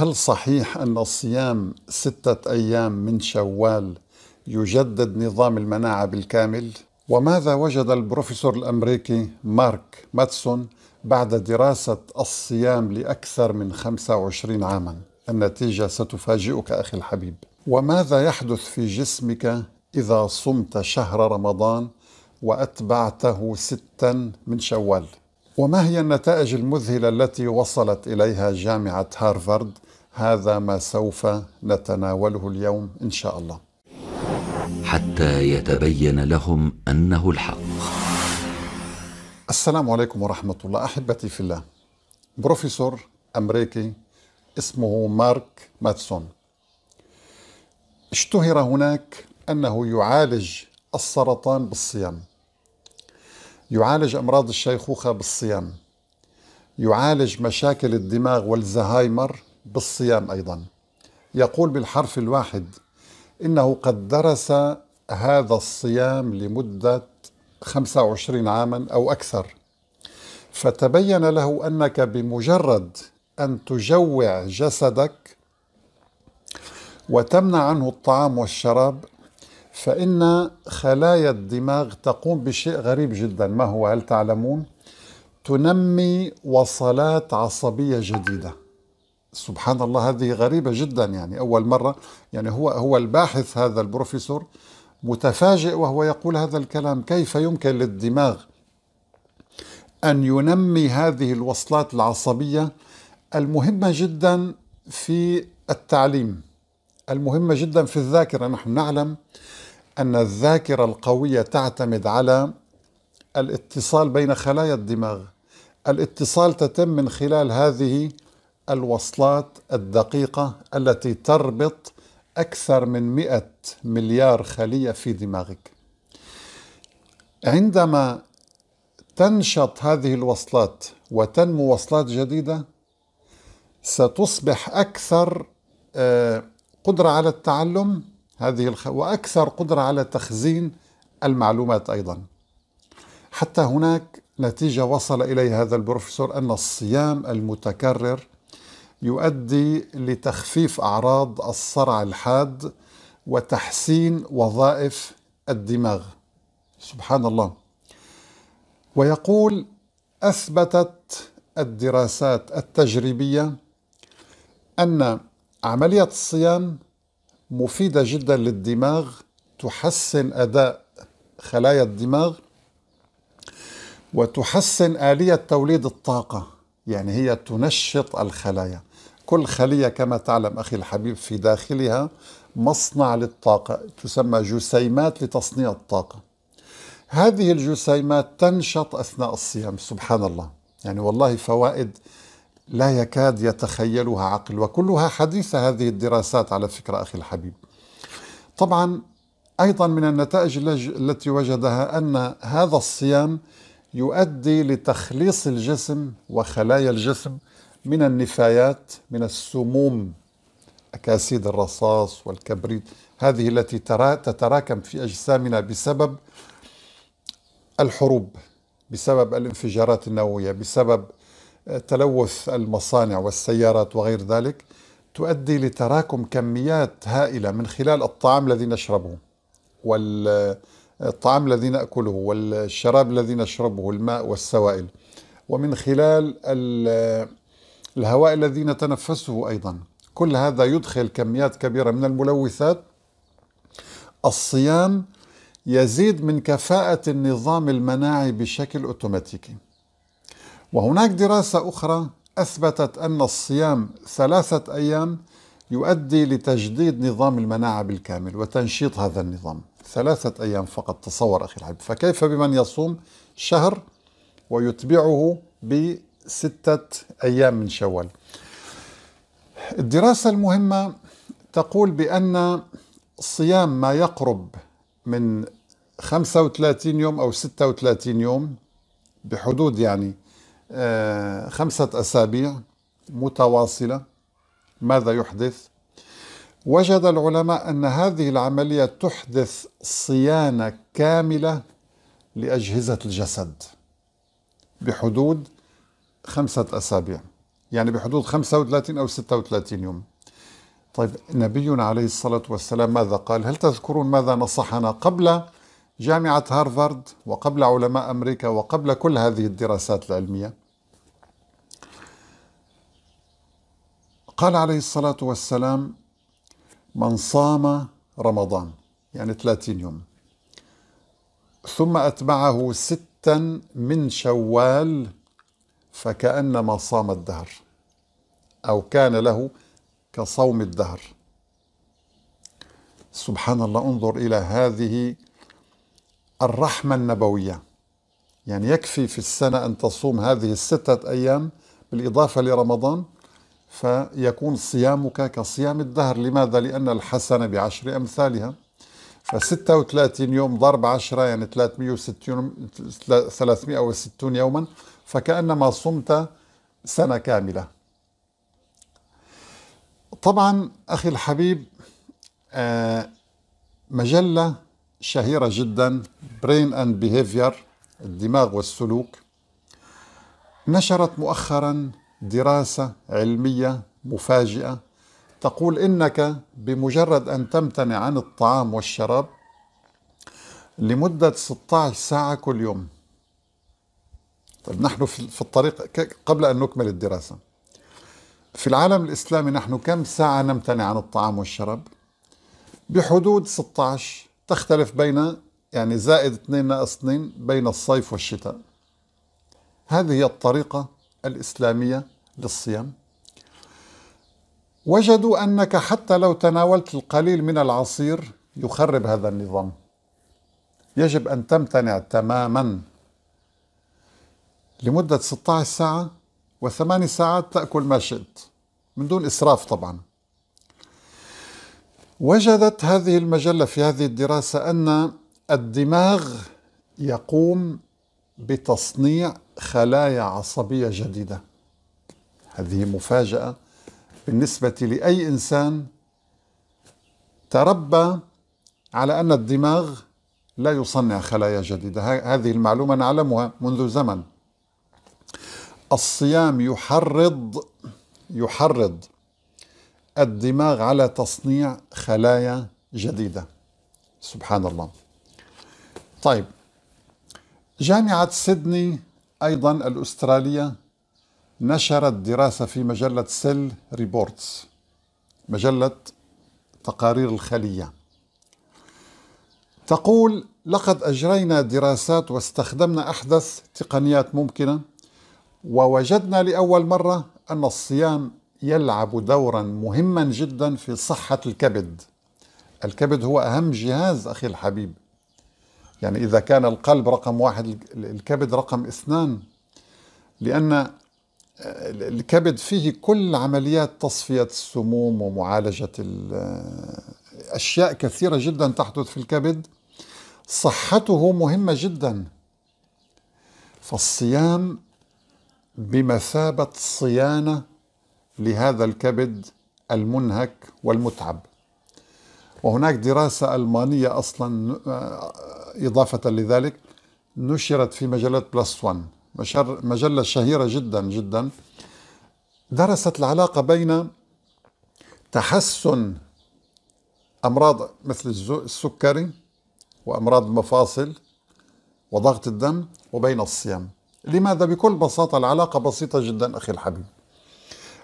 هل صحيح أن الصيام ستة أيام من شوال يجدد نظام المناعة بالكامل؟ وماذا وجد البروفيسور الأمريكي مارك ماتسون بعد دراسة الصيام لأكثر من 25 عاما؟ النتيجة ستفاجئك أخي الحبيب وماذا يحدث في جسمك إذا صمت شهر رمضان وأتبعته ستا من شوال؟ وما هي النتائج المذهلة التي وصلت إليها جامعة هارفارد هذا ما سوف نتناوله اليوم ان شاء الله حتى يتبين لهم انه الحق السلام عليكم ورحمه الله احبتي في الله بروفيسور امريكي اسمه مارك ماتسون اشتهر هناك انه يعالج السرطان بالصيام يعالج امراض الشيخوخه بالصيام يعالج مشاكل الدماغ والزهايمر بالصيام أيضا يقول بالحرف الواحد إنه قد درس هذا الصيام لمدة 25 عاما أو أكثر فتبين له أنك بمجرد أن تجوع جسدك وتمنع عنه الطعام والشراب فإن خلايا الدماغ تقوم بشيء غريب جدا ما هو هل تعلمون؟ تنمي وصلات عصبية جديدة سبحان الله هذه غريبة جدا يعني أول مرة يعني هو هو الباحث هذا البروفيسور متفاجئ وهو يقول هذا الكلام كيف يمكن للدماغ أن ينمي هذه الوصلات العصبية المهمة جدا في التعليم المهمة جدا في الذاكرة نحن نعلم أن الذاكرة القوية تعتمد على الاتصال بين خلايا الدماغ الاتصال تتم من خلال هذه الوصلات الدقيقة التي تربط أكثر من 100 مليار خلية في دماغك. عندما تنشط هذه الوصلات وتنمو وصلات جديدة ستصبح أكثر آه، قدرة على التعلم هذه الخ... وأكثر قدرة على تخزين المعلومات أيضا حتى هناك نتيجة وصل إليها هذا البروفيسور أن الصيام المتكرر يؤدي لتخفيف اعراض الصرع الحاد وتحسين وظائف الدماغ سبحان الله ويقول اثبتت الدراسات التجريبيه ان عمليه الصيام مفيده جدا للدماغ تحسن اداء خلايا الدماغ وتحسن اليه توليد الطاقه يعني هي تنشط الخلايا كل خلية كما تعلم أخي الحبيب في داخلها مصنع للطاقة تسمى جسيمات لتصنيع الطاقة هذه الجسيمات تنشط أثناء الصيام سبحان الله يعني والله فوائد لا يكاد يتخيلها عقل وكلها حديثة هذه الدراسات على فكرة أخي الحبيب طبعا أيضا من النتائج التي وجدها أن هذا الصيام يؤدي لتخليص الجسم وخلايا الجسم من النفايات من السموم أكاسيد الرصاص والكبريت هذه التي تتراكم في أجسامنا بسبب الحروب بسبب الانفجارات النووية بسبب آه، تلوث المصانع والسيارات وغير ذلك تؤدي لتراكم كميات هائلة من خلال الطعام الذي نشربه وال الطعام الذي ناكله والشراب الذي نشربه الماء والسوائل ومن خلال الهواء الذي نتنفسه ايضا كل هذا يدخل كميات كبيره من الملوثات الصيام يزيد من كفاءة النظام المناعي بشكل أوتوماتيكي وهناك دراسة أخرى أثبتت أن الصيام ثلاثة أيام يؤدي لتجديد نظام المناعة بالكامل وتنشيط هذا النظام ثلاثة أيام فقط تصور أخي الحبيب فكيف بمن يصوم شهر ويتبعه بستة أيام من شوال الدراسة المهمة تقول بأن صيام ما يقرب من 35 يوم أو 36 يوم بحدود يعني آه، خمسة أسابيع متواصلة ماذا يحدث وجد العلماء أن هذه العملية تحدث صيانة كاملة لأجهزة الجسد بحدود خمسة أسابيع يعني بحدود 35 أو 36 يوم طيب نبينا عليه الصلاة والسلام ماذا قال هل تذكرون ماذا نصحنا قبل جامعة هارفارد وقبل علماء أمريكا وقبل كل هذه الدراسات العلمية قال عليه الصلاة والسلام من صام رمضان يعني 30 يوم ثم أتبعه ستا من شوال فكأنما صام الدهر أو كان له كصوم الدهر سبحان الله انظر إلى هذه الرحمة النبوية يعني يكفي في السنة أن تصوم هذه الستة أيام بالإضافة لرمضان فيكون صيامك كصيام الدهر لماذا؟ لأن الحسنة بعشر أمثالها ف36 يوم ضرب 10 يعني 360 360 يوما فكأنما صمت سنة كاملة طبعا أخي الحبيب آه، مجلة شهيرة جدا برين اند بيهيفير الدماغ والسلوك نشرت مؤخرا دراسة علمية مفاجئة تقول إنك بمجرد أن تمتنع عن الطعام والشراب لمدة 16 ساعة كل يوم طيب نحن في الطريق قبل أن نكمل الدراسة في العالم الإسلامي نحن كم ساعة نمتنع عن الطعام والشراب؟ بحدود 16 تختلف بين يعني زائد 2 ناقص 2 بين الصيف والشتاء هذه هي الطريقة الإسلامية للصيام وجدوا أنك حتى لو تناولت القليل من العصير يخرب هذا النظام يجب أن تمتنع تماما لمدة 16 ساعة وثماني ساعات تأكل ما شئت من دون إسراف طبعا وجدت هذه المجلة في هذه الدراسة أن الدماغ يقوم بتصنيع خلايا عصبية جديدة هذه مفاجأة بالنسبة لأي إنسان تربى على أن الدماغ لا يصنع خلايا جديدة هذه المعلومة نعلمها منذ زمن الصيام يحرض يحرض الدماغ على تصنيع خلايا جديدة سبحان الله طيب جامعة سيدني أيضا الأسترالية نشرت دراسة في مجلة سيل ريبورتس مجلة تقارير الخلية تقول لقد أجرينا دراسات واستخدمنا أحدث تقنيات ممكنة ووجدنا لأول مرة أن الصيام يلعب دورا مهما جدا في صحة الكبد الكبد هو أهم جهاز أخي الحبيب يعني إذا كان القلب رقم واحد الكبد رقم اثنان لأن آه، الكبد فيه كل عمليات تصفية السموم ومعالجة آه، أشياء كثيرة جدا تحدث في الكبد صحته مهمة جدا فالصيام بمثابة صيانة لهذا الكبد المنهك والمتعب وهناك دراسة ألمانية أصلا آه، إضافة لذلك نشرت في مجلة بلس وان مجلة شهيرة جدا جدا درست العلاقة بين تحسن أمراض مثل السكري وأمراض المفاصل وضغط الدم وبين الصيام لماذا بكل بساطة العلاقة بسيطة جدا أخي الحبيب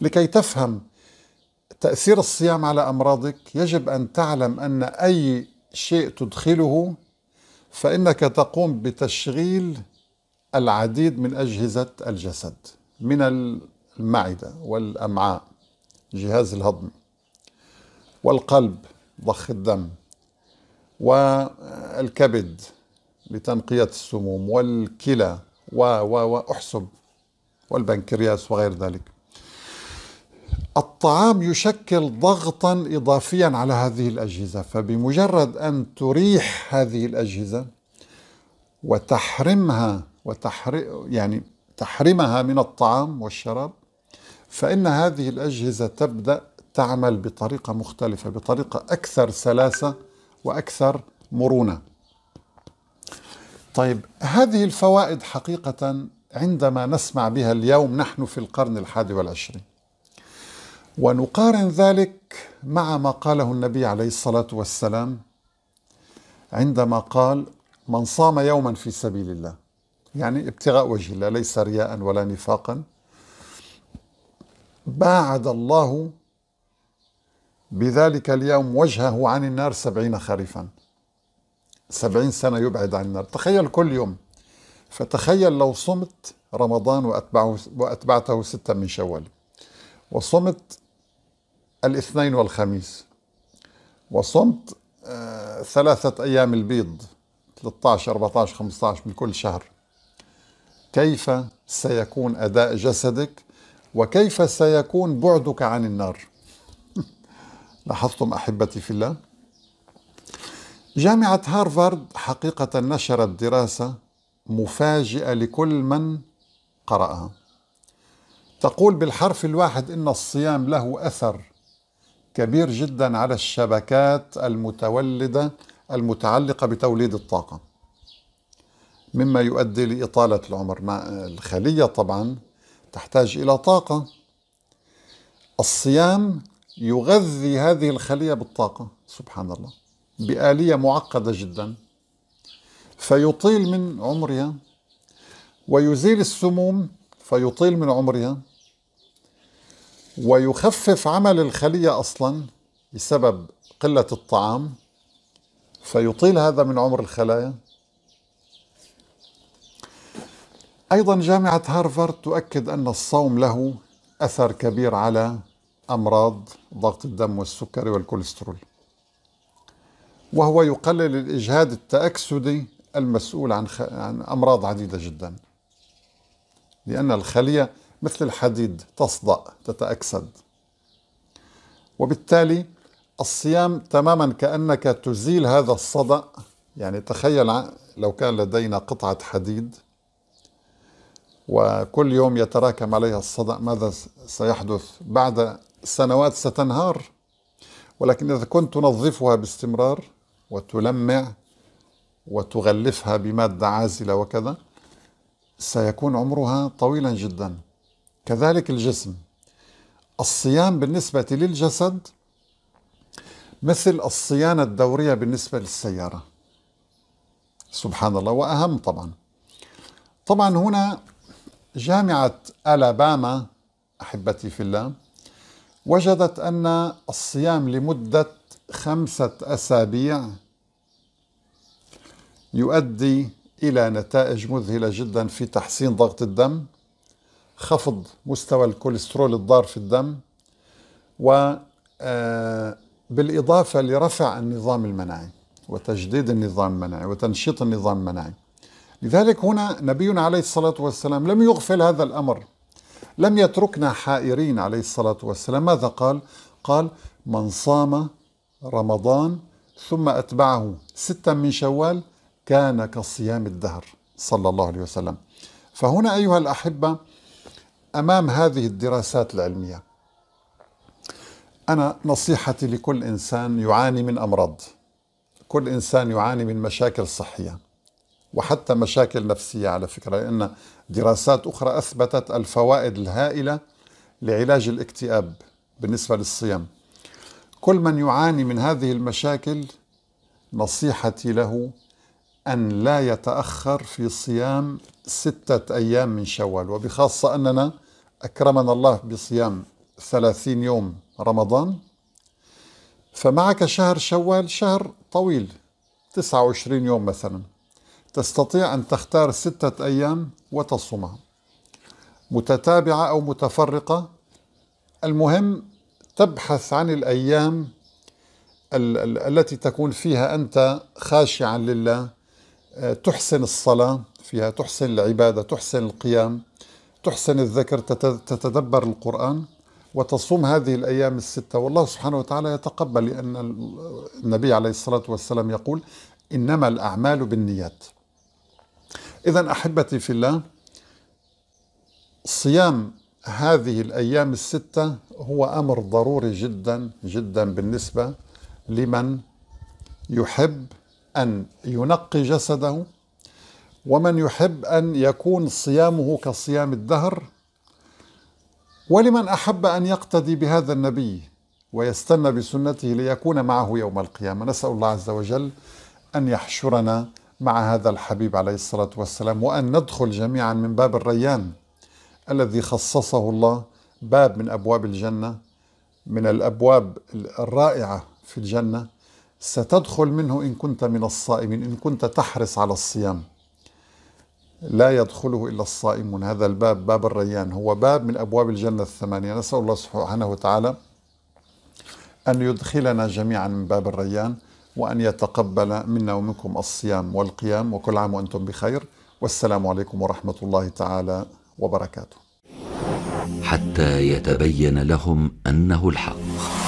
لكي تفهم تأثير الصيام على أمراضك يجب أن تعلم أن أي شيء تدخله فإنك تقوم بتشغيل العديد من أجهزة الجسد من المعدة والأمعاء جهاز الهضم والقلب ضخ الدم والكبد لتنقية السموم والكلى و و وأحسب والبنكرياس وغير ذلك الطعام يشكل ضغطا اضافيا على هذه الاجهزه فبمجرد ان تريح هذه الاجهزه وتحرمها وتحر يعني تحرمها من الطعام والشراب فان هذه الاجهزه تبدا تعمل بطريقه مختلفه بطريقه اكثر سلاسه واكثر مرونه طيب هذه الفوائد حقيقه عندما نسمع بها اليوم نحن في القرن الحادي والعشرين ونقارن ذلك مع ما قاله النبي عليه الصلاه والسلام عندما قال من صام يوما في سبيل الله يعني ابتغاء وجه الله ليس رياء ولا نفاقا باعد الله بذلك اليوم وجهه عن النار سبعين خريفا سبعين سنة يبعد عن النار تخيل كل يوم فتخيل لو صمت رمضان وأتبعه وأتبعته ستة من شوال وصمت الاثنين والخميس وصمت آه، ثلاثة أيام البيض 13 14 15 من كل شهر كيف سيكون أداء جسدك وكيف سيكون بعدك عن النار لاحظتم أحبتي في الله جامعة هارفارد حقيقة نشرت دراسة مفاجئة لكل من قرأها تقول بالحرف الواحد إن الصيام له أثر كبير جدا على الشبكات المتولده المتعلقه بتوليد الطاقه مما يؤدي لاطاله العمر مع الخليه طبعا تحتاج الى طاقه الصيام يغذي هذه الخليه بالطاقه سبحان الله باليه معقده جدا فيطيل من عمرها ويزيل السموم فيطيل من عمرها ويخفف عمل الخلية أصلا بسبب قلة الطعام فيطيل هذا من عمر الخلايا أيضا جامعة هارفارد تؤكد أن الصوم له أثر كبير على أمراض ضغط الدم والسكري والكوليسترول وهو يقلل الإجهاد التأكسدي المسؤول عن, خ... عن أمراض عديدة جدا لأن الخلية مثل الحديد تصدأ تتأكسد وبالتالي الصيام تماما كأنك تزيل هذا الصدأ يعني تخيل لو كان لدينا قطعة حديد وكل يوم يتراكم عليها الصدأ ماذا سيحدث بعد سنوات ستنهار ولكن إذا كنت تنظفها باستمرار وتلمع وتغلفها بمادة عازلة وكذا سيكون عمرها طويلا جدا كذلك الجسم الصيام بالنسبة للجسد مثل الصيانة الدورية بالنسبة للسيارة سبحان الله وأهم طبعا طبعا هنا جامعة ألاباما أحبتي في الله وجدت أن الصيام لمدة خمسة أسابيع يؤدي إلى نتائج مذهلة جدا في تحسين ضغط الدم خفض مستوى الكوليسترول الضار في الدم و آه، بالإضافة لرفع النظام المناعي وتجديد النظام المناعي وتنشيط النظام المناعي لذلك هنا نبينا عليه الصلاة والسلام لم يغفل هذا الأمر لم يتركنا حائرين عليه الصلاة والسلام ماذا قال؟ قال من صام رمضان ثم أتبعه ستا من شوال كان كصيام الدهر صلى الله عليه وسلم فهنا أيها الأحبة امام هذه الدراسات العلميه انا نصيحتي لكل انسان يعاني من امراض كل انسان يعاني من مشاكل صحيه وحتى مشاكل نفسيه على فكره لان دراسات اخرى اثبتت الفوائد الهائله لعلاج الاكتئاب بالنسبه للصيام كل من يعاني من هذه المشاكل نصيحتي له أن لا يتأخر في صيام ستة أيام من شوال وبخاصة أننا أكرمنا الله بصيام ثلاثين يوم رمضان فمعك شهر شوال شهر طويل 29 يوم مثلا تستطيع أن تختار ستة أيام وتصومها متتابعة أو متفرقة المهم تبحث عن الأيام التي تكون فيها أنت خاشعا لله تحسن الصلاة فيها تحسن العبادة تحسن القيام تحسن الذكر تتدبر القرآن وتصوم هذه الأيام الستة والله سبحانه وتعالى يتقبل لأن النبي عليه الصلاة والسلام يقول إنما الأعمال بالنيات إذا أحبتي في الله صيام هذه الأيام الستة هو أمر ضروري جدا جدا بالنسبة لمن يحب أن ينقي جسده ومن يحب أن يكون صيامه كصيام الدهر ولمن أحب أن يقتدي بهذا النبي ويستنى بسنته ليكون معه يوم القيامة نسأل الله عز وجل أن يحشرنا مع هذا الحبيب عليه الصلاة والسلام وأن ندخل جميعا من باب الريان الذي خصصه الله باب من أبواب الجنة من الأبواب الرائعة في الجنة ستدخل منه إن كنت من الصائمين إن كنت تحرص على الصيام لا يدخله إلا الصائمون هذا الباب باب الريان هو باب من أبواب الجنة الثمانية نسأل الله سبحانه وتعالى أن يدخلنا جميعا من باب الريان وأن يتقبل منا ومنكم الصيام والقيام وكل عام وأنتم بخير والسلام عليكم ورحمة الله تعالى وبركاته حتى يتبين لهم أنه الحق